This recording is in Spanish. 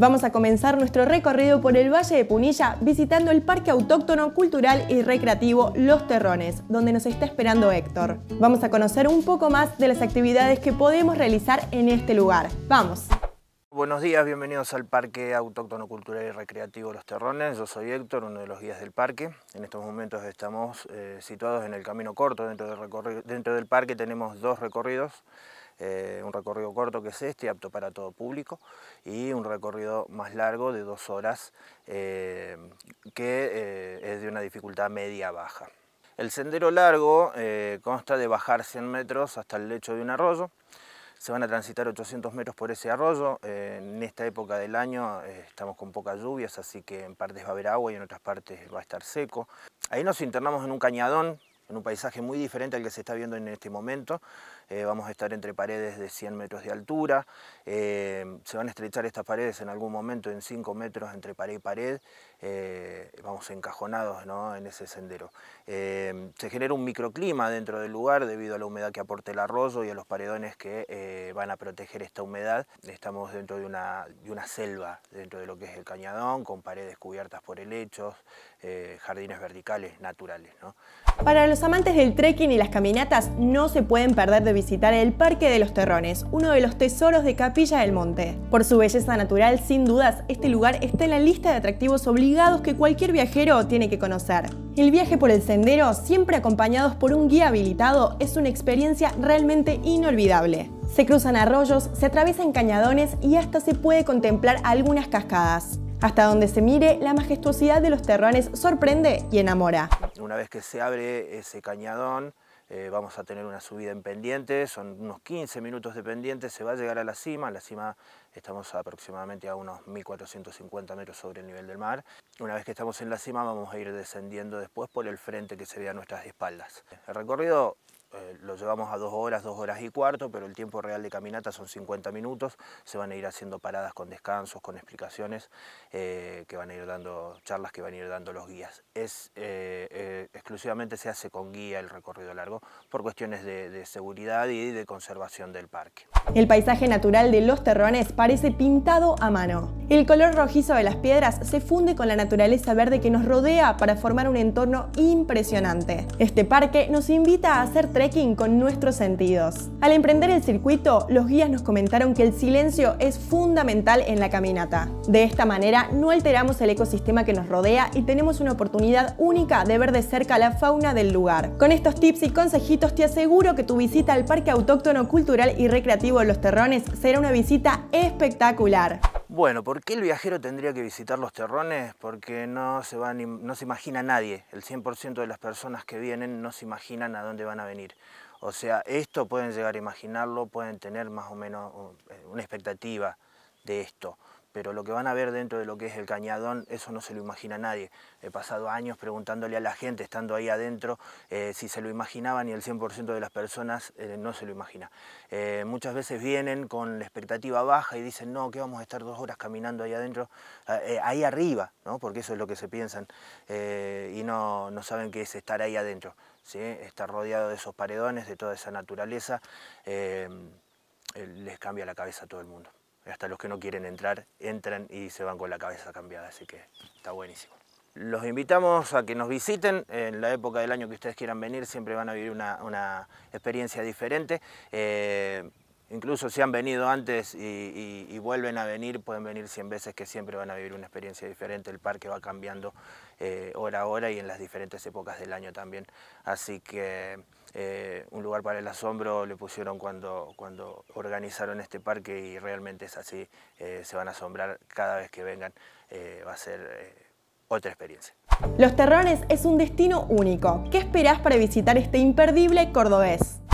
Vamos a comenzar nuestro recorrido por el Valle de Punilla visitando el Parque Autóctono Cultural y Recreativo Los Terrones, donde nos está esperando Héctor. Vamos a conocer un poco más de las actividades que podemos realizar en este lugar. ¡Vamos! Buenos días, bienvenidos al Parque Autóctono Cultural y Recreativo Los Terrones. Yo soy Héctor, uno de los guías del parque. En estos momentos estamos eh, situados en el camino corto dentro dentro del parque. Tenemos dos recorridos eh, un recorrido corto que es este, apto para todo público, y un recorrido más largo de dos horas eh, que eh, es de una dificultad media-baja. El sendero largo consta de bajar 100 metros hasta el lecho de un arroyo, se van a transitar 800 metros por ese arroyo. En esta época del año estamos con pocas lluvias, así que en partes va a haber agua y en otras partes va a estar seco. Ahí nos internamos en un cañadón, en un paisaje muy diferente al que se está viendo en este momento. Eh, vamos a estar entre paredes de 100 metros de altura, eh, se van a estrechar estas paredes en algún momento en 5 metros entre pared y pared, eh, vamos encajonados en ese sendero. se genera un microclima dentro del lugar debido a la humedad que aporta el arroyo y a los paredones que van a proteger esta humedad. Estamos dentro de una, una, selva, dentro de lo que es el cañadón, con paredes cubiertas por helechos, jardines verticales naturales. Para los amantes del trekking y las caminatas no se pueden perder de visitar el Parque de los Terrones, uno de los tesoros de Capilla del Monte. Por su belleza natural, sin dudas, este lugar está en la lista de atractivos obligados que cualquier viajero tiene que conocer. El viaje por el sendero, siempre acompañados por un guía habilitado, es una experiencia realmente inolvidable. Se cruzan arroyos, se atraviesan cañadones y hasta se puede contemplar algunas cascadas. Hasta donde se mire, la majestuosidad de los terrones sorprende y enamora. Una vez que se abre ese cañadón, eh, vamos a tener una subida en pendiente, son unos 15 minutos de pendiente, se va a llegar a la cima, la cima estamos aproximadamente a unos 1450 metros sobre el nivel del mar. Una vez que estamos en la cima vamos a ir descendiendo después por el frente que se ve a nuestras espaldas. El recorrido eh, lo llevamos a dos horas, dos horas y cuarto, pero el tiempo real de caminata son 50 minutos. Se van a ir haciendo paradas con descansos, con explicaciones, eh, que van a ir dando charlas que van a ir dando los guías. Es eh, exclusivamente se hace con guía el recorrido largo por cuestiones de, de, seguridad y de conservación del parque. El paisaje natural de los terrones parece pintado a mano. El color rojizo de las piedras se funde con la naturaleza verde que nos rodea para formar un entorno impresionante. Este parque nos invita a hacer trekking con nuestros sentidos. Al emprender el circuito, los guías nos comentaron que el silencio es fundamental en la caminata. De esta manera no alteramos el ecosistema que nos rodea y tenemos una oportunidad única de ver de cerca la fauna del lugar. Con estos tips y consejitos te aseguro que tu visita al Parque Autóctono Cultural y Recreativo de Los Terrones será una visita espectacular. Bueno, ¿por qué el viajero tendría que visitar los terrones? Porque no se, no se imagina nadie, el 100% de las personas que vienen no se imaginan a dónde van a venir. O sea, esto pueden llegar a imaginarlo, pueden tener más o menos eh, una expectativa de esto pero lo que van a ver dentro de lo que es el cañadón, eso no se lo imagina nadie. He pasado años preguntándole a la gente, estando ahí adentro, eh, si se lo imaginaban y el 100% de las personas eh, no se lo imagina. Eh, muchas veces vienen con la expectativa baja y dicen, no, que vamos a estar dos horas caminando ahí adentro, ahí arriba, ¿no? porque eso es lo que se piensan y no, saben qué es estar ahí adentro. ¿sí? Estar rodeado de esos paredones, de toda esa naturaleza, les cambia la cabeza a todo el mundo. Hasta los que no quieren entrar, entran y se van con la cabeza cambiada, así que está buenísimo. Los invitamos a que nos visiten en la época del año que ustedes quieran venir, siempre van a vivir una, experiencia diferente. Eh, incluso si han venido antes y, vuelven a venir, pueden venir 100 veces que siempre van a vivir una experiencia diferente. El parque va cambiando eh, hora a hora y en las diferentes épocas del año también. Así que eh, un lugar para el asombro le pusieron cuando, cuando organizaron este parque y realmente es así, eh, se van a asombrar cada vez que vengan, eh, va a ser otra experiencia. Los Terrones es un destino único. ¿Qué esperás para visitar este imperdible cordobés?